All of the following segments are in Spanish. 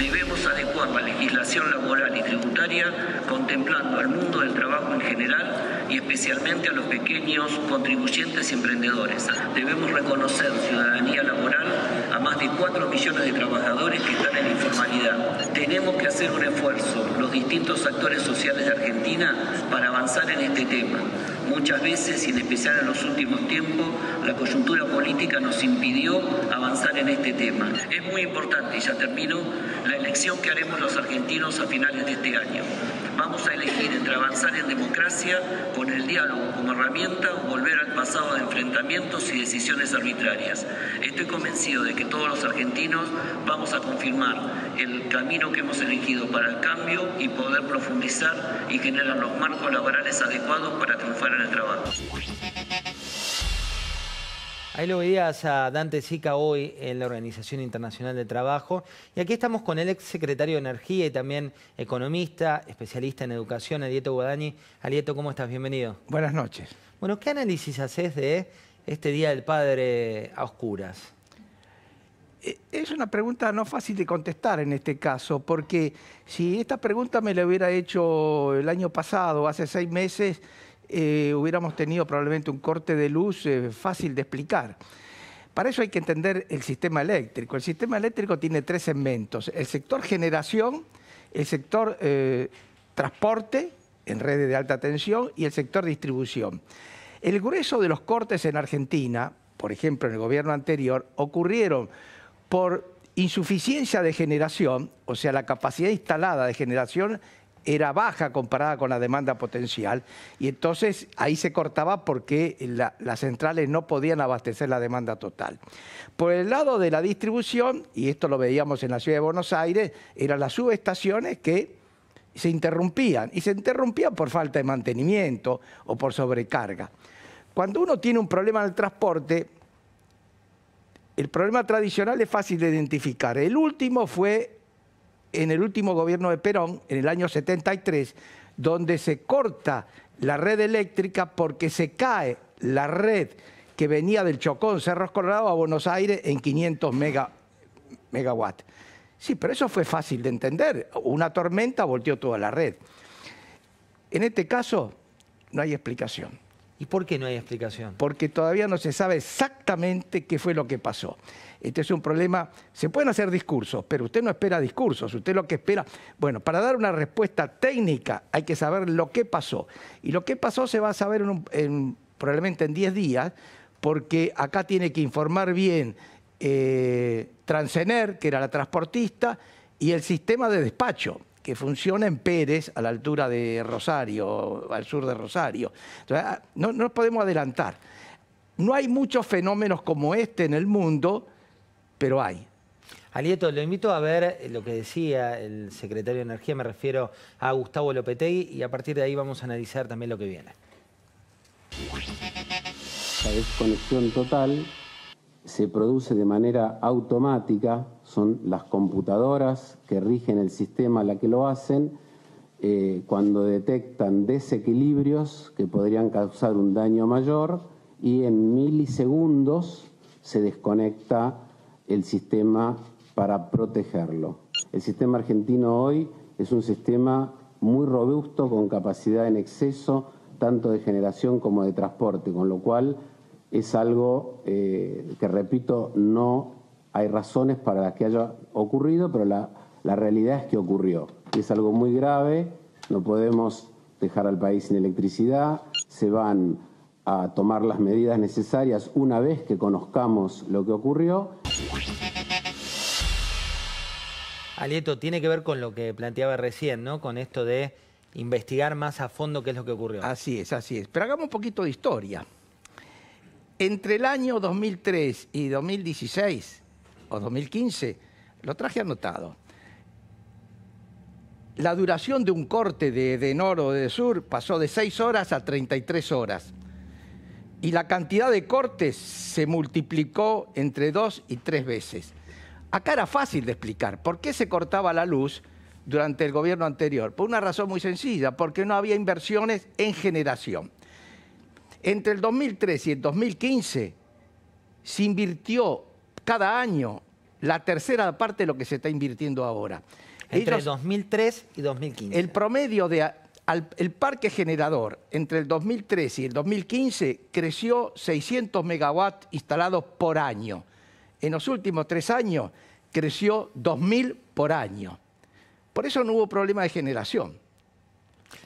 debemos adecuar la legislación laboral y tributaria contemplando al mundo del trabajo en general y especialmente a los pequeños contribuyentes y emprendedores. Debemos reconocer ciudadanía laboral a más de 4 millones de trabajadores que están en informalidad. Tenemos que hacer un esfuerzo los distintos actores sociales de Argentina para avanzar en este tema Muchas veces, y en especial en los últimos tiempos, la coyuntura política nos impidió avanzar en este tema. Es muy importante, y ya termino, la elección que haremos los argentinos a finales de este año. Vamos a elegir entre avanzar en democracia con el diálogo como herramienta o volver al pasado de enfrentamientos y decisiones arbitrarias. Estoy convencido de que todos los argentinos vamos a confirmar el camino que hemos elegido para el cambio y poder profundizar y generar los marcos laborales adecuados para triunfar en el trabajo. Ahí lo veías a Dante Sica hoy en la Organización Internacional del Trabajo. Y aquí estamos con el exsecretario de Energía y también economista, especialista en educación, Alieto Guadañi. Alieto, ¿cómo estás? Bienvenido. Buenas noches. Bueno, ¿qué análisis haces de este Día del Padre a oscuras? Eh, es una pregunta no fácil de contestar en este caso, porque si esta pregunta me la hubiera hecho el año pasado, hace seis meses, eh, hubiéramos tenido probablemente un corte de luz eh, fácil de explicar. Para eso hay que entender el sistema eléctrico. El sistema eléctrico tiene tres segmentos. El sector generación, el sector eh, transporte en redes de alta tensión y el sector distribución. El grueso de los cortes en Argentina, por ejemplo en el gobierno anterior, ocurrieron por insuficiencia de generación, o sea, la capacidad instalada de generación era baja comparada con la demanda potencial y entonces ahí se cortaba porque las centrales no podían abastecer la demanda total. Por el lado de la distribución, y esto lo veíamos en la ciudad de Buenos Aires, eran las subestaciones que se interrumpían y se interrumpían por falta de mantenimiento o por sobrecarga. Cuando uno tiene un problema en el transporte, el problema tradicional es fácil de identificar. El último fue en el último gobierno de Perón, en el año 73, donde se corta la red eléctrica porque se cae la red que venía del Chocón, Cerros Colorado, a Buenos Aires en 500 megawatts. Sí, pero eso fue fácil de entender. Una tormenta volteó toda la red. En este caso, no hay explicación. ¿Y por qué no hay explicación? Porque todavía no se sabe exactamente qué fue lo que pasó. Este es un problema, se pueden hacer discursos, pero usted no espera discursos, usted lo que espera, bueno, para dar una respuesta técnica hay que saber lo que pasó. Y lo que pasó se va a saber probablemente en 10 días, porque acá tiene que informar bien eh, que era la transportista, y el sistema de despacho que funciona en Pérez, a la altura de Rosario, al sur de Rosario. Ah, no, nos podemos adelantar. No hay muchos fenómenos como este en el mundo, pero hay. Alieto, lo invito a ver eh, lo que decía el secretario de Energía, me refiero a Gustavo Lopetegui, y a partir de ahí vamos a analizar también lo que viene. La desconexión total se produce de manera automática, son las computadoras que rigen el sistema la que lo hacen, eh, cuando detectan desequilibrios que podrían causar un daño mayor y en milisegundos se desconecta el sistema para protegerlo. El sistema argentino hoy es un sistema muy robusto con capacidad en exceso tanto de generación como de transporte, con lo cual es algo eh, que, repito, no hay razones para las que haya ocurrido, pero la, la realidad es que ocurrió. es algo muy grave, no podemos dejar al país sin electricidad, se van a tomar las medidas necesarias una vez que conozcamos lo que ocurrió. Alieto, tiene que ver con lo que planteaba recién, ¿no? Con esto de investigar más a fondo qué es lo que ocurrió. Así es, así es. Pero hagamos un poquito de historia. Entre el año 2003 y 2016 o 2015, lo traje anotado, la duración de un corte de, de nor o de sur pasó de 6 horas a 33 horas. Y la cantidad de cortes se multiplicó entre 2 y 3 veces. Acá era fácil de explicar por qué se cortaba la luz durante el gobierno anterior. Por una razón muy sencilla, porque no había inversiones en generación. Entre el 2003 y el 2015 se invirtió cada año la tercera parte de lo que se está invirtiendo ahora. Entre el 2003 y 2015. El promedio de el parque generador entre el 2003 y el 2015 creció 600 megawatts instalados por año. En los últimos tres años creció 2.000 por año. Por eso no hubo problema de generación.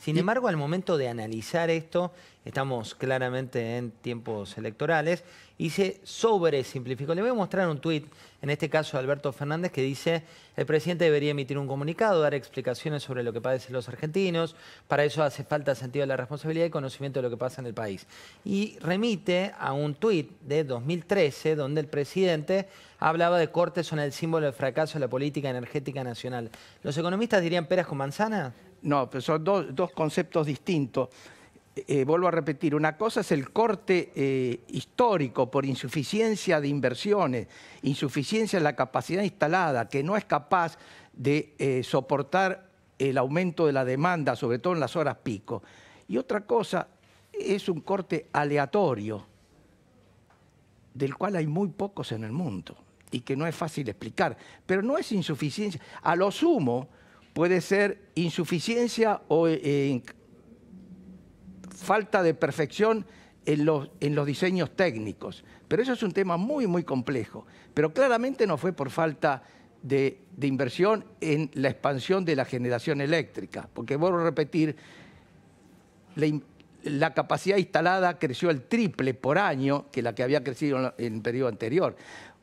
Sin embargo, al momento de analizar esto Estamos claramente en tiempos electorales y se sobresimplificó. Le voy a mostrar un tuit, en este caso de Alberto Fernández, que dice el presidente debería emitir un comunicado, dar explicaciones sobre lo que padecen los argentinos, para eso hace falta sentido de la responsabilidad y conocimiento de lo que pasa en el país. Y remite a un tuit de 2013 donde el presidente hablaba de cortes son el símbolo del fracaso de la política energética nacional. ¿Los economistas dirían peras con manzana? No, pero son dos, dos conceptos distintos. Eh, vuelvo a repetir, una cosa es el corte eh, histórico por insuficiencia de inversiones, insuficiencia en la capacidad instalada, que no es capaz de eh, soportar el aumento de la demanda, sobre todo en las horas pico. Y otra cosa es un corte aleatorio, del cual hay muy pocos en el mundo y que no es fácil explicar. Pero no es insuficiencia. A lo sumo, puede ser insuficiencia o falta de perfección en los, diseños técnicos. Pero eso es un tema muy, muy complejo. Pero claramente no fue por falta de, inversión en la expansión de la generación eléctrica, porque vuelvo a repetir, la, la capacidad instalada creció el triple por año que la que había crecido en el periodo anterior.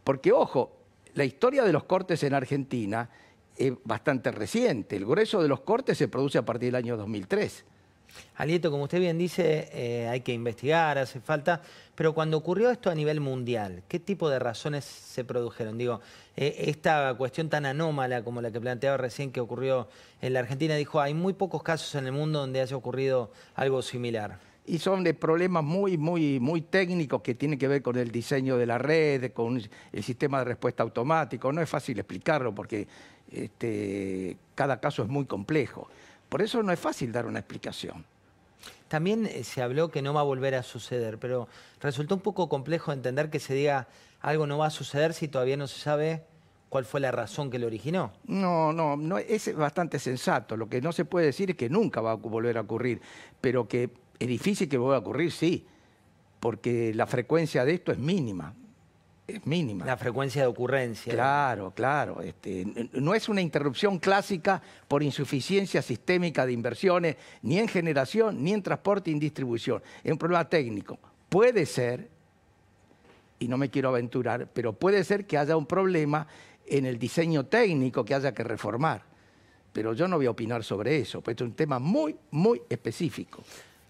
Porque, ojo, la historia de los cortes en Argentina es bastante reciente. El grueso de los cortes se produce a partir del año 2003. Alieto, como usted bien dice, eh, hay que investigar, hace falta, pero cuando ocurrió esto a nivel mundial, ¿qué tipo de razones se produjeron? Digo, eh, esta cuestión tan anómala como la que planteaba recién que ocurrió en la Argentina, dijo, hay muy pocos casos en el mundo donde haya ocurrido algo similar y son de problemas muy, muy, muy técnicos que tienen que ver con el diseño de la red, con el sistema de respuesta automático. No es fácil explicarlo porque este, cada caso es muy complejo. Por eso no es fácil dar una explicación. También eh, se habló que no va a volver a suceder, pero resultó un poco complejo entender que se diga algo no va a suceder si todavía no se sabe cuál fue la razón que lo originó. No, no, es bastante sensato. Lo que no se puede decir es que nunca va a volver a ocurrir, pero que es difícil que vuelva a ocurrir, sí, porque la frecuencia de esto es mínima es mínima. La frecuencia de ocurrencia. Claro, claro. Este, no es una interrupción clásica por insuficiencia sistémica de inversiones, ni en generación, ni en transporte, ni en distribución. Es un problema técnico. Puede ser, y no me quiero aventurar, pero puede ser que haya un problema en el diseño técnico que haya que reformar. Pero yo no voy a opinar sobre eso, porque es un tema muy, muy específico.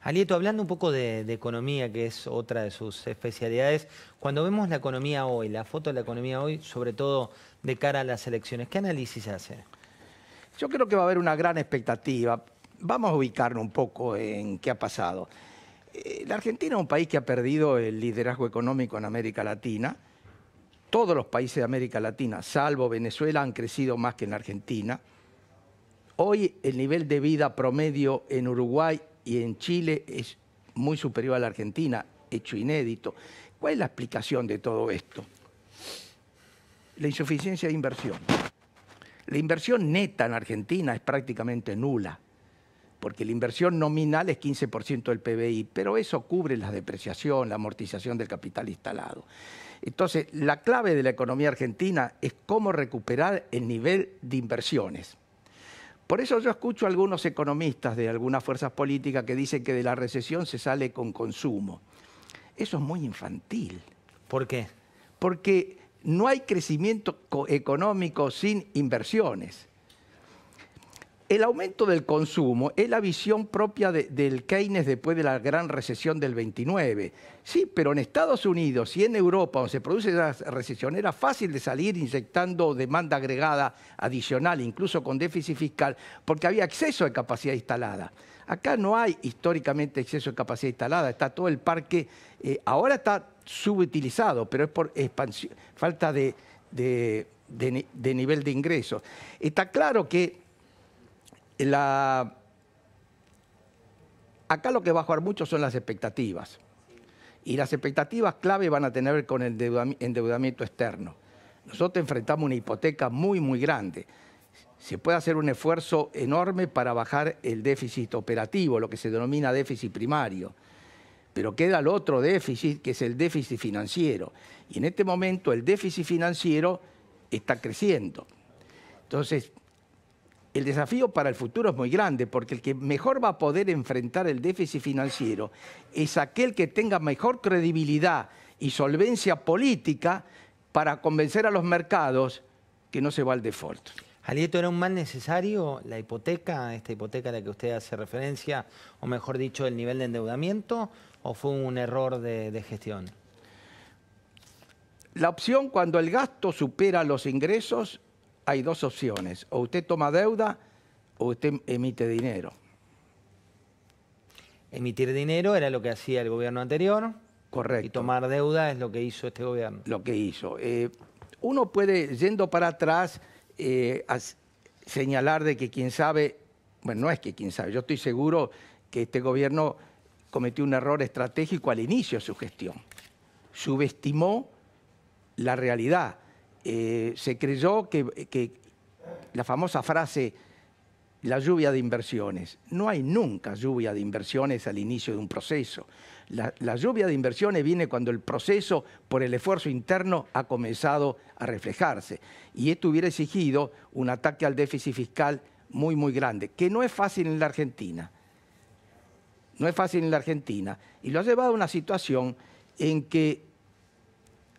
Alieto, hablando un poco de, economía, que es otra de sus especialidades, cuando vemos la economía hoy, la foto de la economía hoy, sobre todo de cara a las elecciones, ¿qué análisis hace? Yo creo que va a haber una gran expectativa. Vamos a ubicarnos un poco en qué ha pasado. Eh, la Argentina es un país que ha perdido el liderazgo económico en América Latina. Todos los países de América Latina, salvo Venezuela, han crecido más que en la Argentina. Hoy el nivel de vida promedio en Uruguay y en Chile es muy superior a la Argentina, hecho inédito. ¿Cuál es la explicación de todo esto? La insuficiencia de inversión. La inversión neta en Argentina es prácticamente nula, porque la inversión nominal es 15% del PBI, pero eso cubre la depreciación, la amortización del capital instalado. Entonces, la clave de la economía argentina es cómo recuperar el nivel de inversiones. Por eso yo escucho a algunos economistas de algunas fuerzas políticas que dicen que de la recesión se sale con consumo. Eso es muy infantil. ¿Por qué? Porque no hay crecimiento económico sin inversiones. El aumento del consumo es la visión propia del Keynes después de la gran recesión del 29. Sí, pero en Estados Unidos y en Europa, donde se produce la recesión, era fácil de salir inyectando demanda agregada adicional, incluso con déficit fiscal, porque había exceso de capacidad instalada. Acá no hay históricamente exceso de capacidad instalada, está todo el parque, eh, ahora está subutilizado, pero es por falta de, de nivel de ingresos. Está claro que acá lo que va a jugar mucho son las expectativas. Y las expectativas clave van a tener con el endeudamiento externo. Nosotros enfrentamos una hipoteca muy, muy grande. Se puede hacer un esfuerzo enorme para bajar el déficit operativo, lo que se denomina déficit primario. Pero queda el otro déficit, que es el déficit financiero. Y en este momento el déficit financiero está creciendo. Entonces, el desafío para el futuro es muy grande porque el que mejor va a poder enfrentar el déficit financiero es aquel que tenga mejor credibilidad y solvencia política para convencer a los mercados que no se va al default. Alieto, ¿era un mal necesario la hipoteca, esta hipoteca a la que usted hace referencia, o mejor dicho, el nivel de endeudamiento, o fue un error de, de gestión? La opción cuando el gasto supera los ingresos hay dos opciones. O usted toma deuda o usted emite dinero. Emitir dinero era lo que hacía el gobierno anterior. Correcto. Y tomar deuda es lo que hizo este gobierno. Lo que hizo. Eh, uno puede, yendo para atrás, eh, señalar de que quién sabe, bueno, no es que quién sabe, yo estoy seguro que este gobierno cometió un error estratégico al inicio de su gestión. Subestimó la realidad eh, se creyó que, la famosa frase, la lluvia de inversiones. No hay nunca lluvia de inversiones al inicio de un proceso. La, la, lluvia de inversiones viene cuando el proceso, por el esfuerzo interno, ha comenzado a reflejarse. Y esto hubiera exigido un ataque al déficit fiscal muy, muy grande, que no es fácil en la Argentina. No es fácil en la Argentina. Y lo ha llevado a una situación en que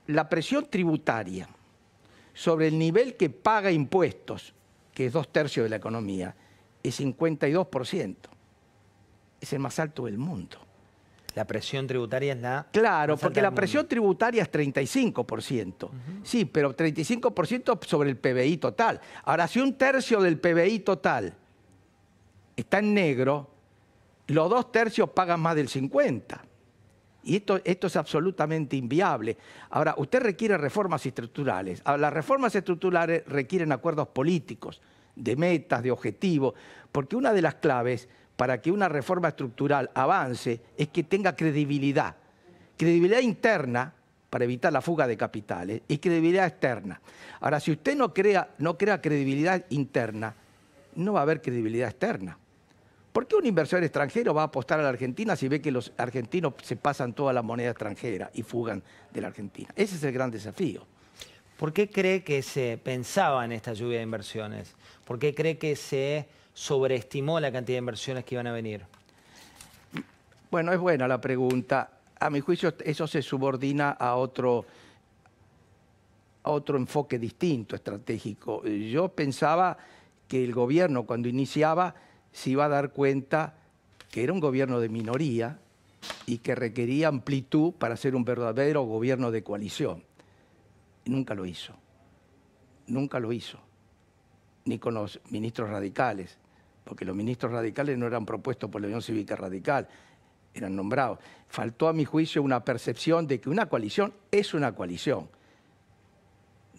la presión tributaria, sobre el nivel que paga impuestos, que es dos tercios de la economía, es 52%. Es el más alto del mundo. La presión tributaria es la... Claro, porque la presión tributaria es 35%. Sí, pero 35% sobre el PBI total. Ahora, si un tercio del PBI total está en negro, los dos tercios pagan más del 50%. Y esto, es absolutamente inviable. Ahora, usted requiere reformas estructurales. Ah, las reformas estructurales requieren acuerdos políticos, de metas, de objetivos, porque una de las claves para que una reforma estructural avance es que tenga credibilidad. Credibilidad interna para evitar la fuga de capitales y credibilidad externa. Ahora, si usted no crea credibilidad interna, no va a haber credibilidad externa. ¿Por qué un inversor extranjero va a apostar a la Argentina si ve que los argentinos se pasan toda la moneda extranjera y fugan de la Argentina? Ese es el gran desafío. ¿Por qué cree que se pensaba en esta lluvia de inversiones? ¿Por qué cree que se sobreestimó la cantidad de inversiones que iban a venir? Bueno, es buena la pregunta. A mi juicio eso se subordina a otro, otro enfoque distinto, estratégico. Yo pensaba que el gobierno cuando iniciaba se iba a dar cuenta que era un gobierno de minoría y que requería amplitud para ser un verdadero gobierno de coalición. nunca lo hizo, nunca lo hizo, ni con los ministros radicales, porque los ministros radicales no eran propuestos por la Unión Cívica Radical, eran nombrados. Faltó a mi juicio una percepción de que una coalición es una coalición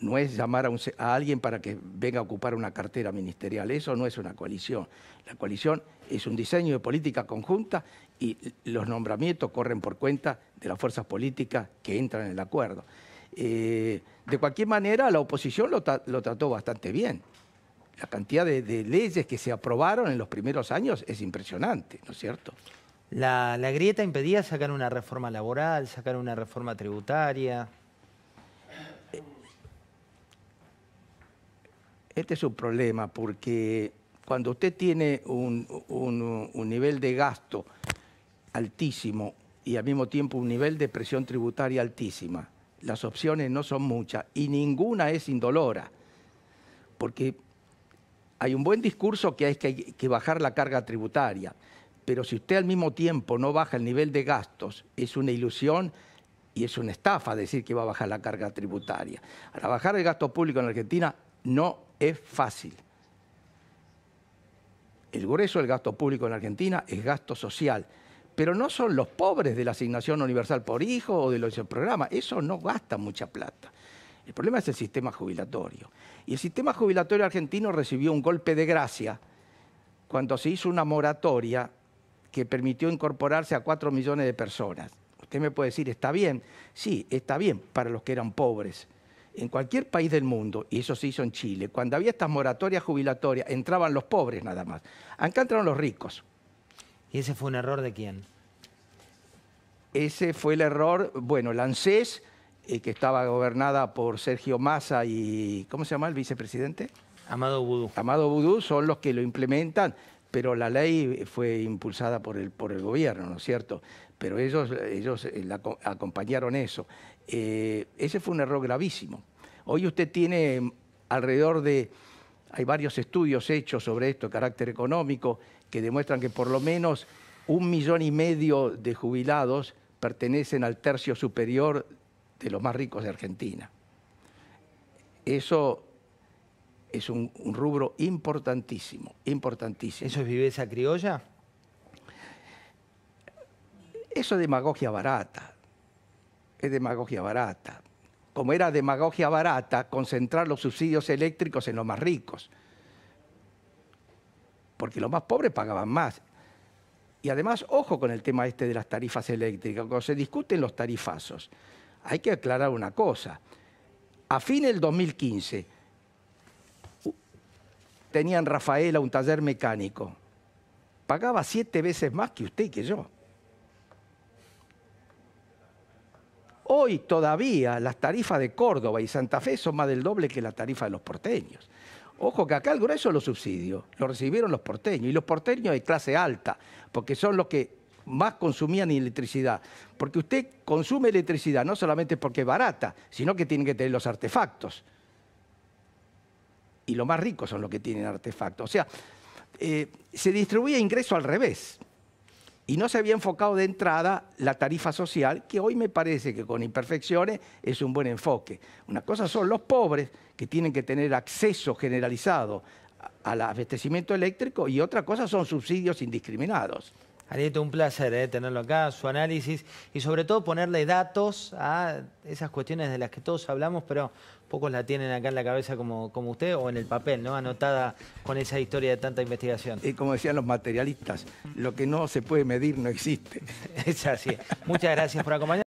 no es llamar a, alguien para que venga a ocupar una cartera ministerial. Eso no es una coalición. La coalición es un diseño de política conjunta y los nombramientos corren por cuenta de las fuerzas políticas que entran en el acuerdo. Eh, de cualquier manera, la oposición lo, trató bastante bien. La cantidad de, leyes que se aprobaron en los primeros años es impresionante, ¿no es cierto? la grieta impedía sacar una reforma laboral, sacar una reforma tributaria. Este es un problema porque cuando usted tiene un, nivel de gasto altísimo y al mismo tiempo un nivel de presión tributaria altísima, las opciones no son muchas y ninguna es indolora, porque hay un buen discurso que es que, hay que bajar la carga tributaria, pero si usted al mismo tiempo no baja el nivel de gastos, es una ilusión y es una estafa decir que va a bajar la carga tributaria. Para bajar el gasto público en Argentina no es fácil. El grueso del gasto público en Argentina es gasto social, pero no son los pobres de la asignación universal por hijo o de los programas, eso no gasta mucha plata. El problema es el sistema jubilatorio. Y el sistema jubilatorio argentino recibió un golpe de gracia cuando se hizo una moratoria que permitió incorporarse a cuatro millones de personas. Usted me puede decir, está bien, sí, está bien para los que eran pobres, en cualquier país del mundo, y eso se hizo en Chile, cuando había estas moratorias jubilatorias, entraban los pobres nada más. Acá entraron los ricos. ¿Y ese fue un error de quién? Ese fue el error, bueno, el ANSES, eh, que estaba gobernada por Sergio Massa y, ¿cómo se llama el vicepresidente? Amado Vudú. Amado Vudú son los que lo implementan, pero la ley fue impulsada por el, por el gobierno, ¿no es cierto? Pero ellos, ellos eh, acompañaron eso. Eh, ese fue un error gravísimo. Hoy usted tiene mm, alrededor de, hay varios estudios hechos sobre esto, carácter económico, que demuestran que por lo menos un millón y medio de jubilados pertenecen al tercio superior de los más ricos de Argentina. Eso es un, rubro importantísimo, importantísimo. ¿Eso es viveza criolla? Eso es demagogia barata es demagogia barata. Como era demagogia barata, concentrar los subsidios eléctricos en los más ricos. Porque los más pobres pagaban más. Y además, ojo con el tema este de las tarifas eléctricas. Cuando se discuten los tarifazos, hay que aclarar una cosa. A fin del 2015, tenían Rafaela un taller mecánico. Pagaba siete veces más que usted y que yo. Hoy todavía las tarifas de Córdoba y Santa Fe son más del doble que la tarifa de los porteños. Ojo que acá el grueso los subsidios lo recibieron los porteños y los porteños de clase alta, porque son los que más consumían electricidad. Porque usted consume electricidad no solamente porque es barata, sino que tiene que tener los artefactos. Y los más ricos son los que tienen artefactos. O sea, eh, se distribuía ingreso al revés y no se había enfocado de entrada la tarifa social, que hoy me parece que con imperfecciones es un buen enfoque. Una cosa son los pobres, que tienen que tener acceso generalizado al abastecimiento eléctrico, y otra cosa son subsidios indiscriminados. Arieto, un placer eh, tenerlo acá, su análisis y sobre todo ponerle datos a esas cuestiones de las que todos hablamos, pero pocos la tienen acá en la cabeza como, como usted o en el papel, ¿no? Anotada con esa historia de tanta investigación. Y como decían los materialistas, lo que no se puede medir no existe. es así. Muchas gracias por acompañarnos.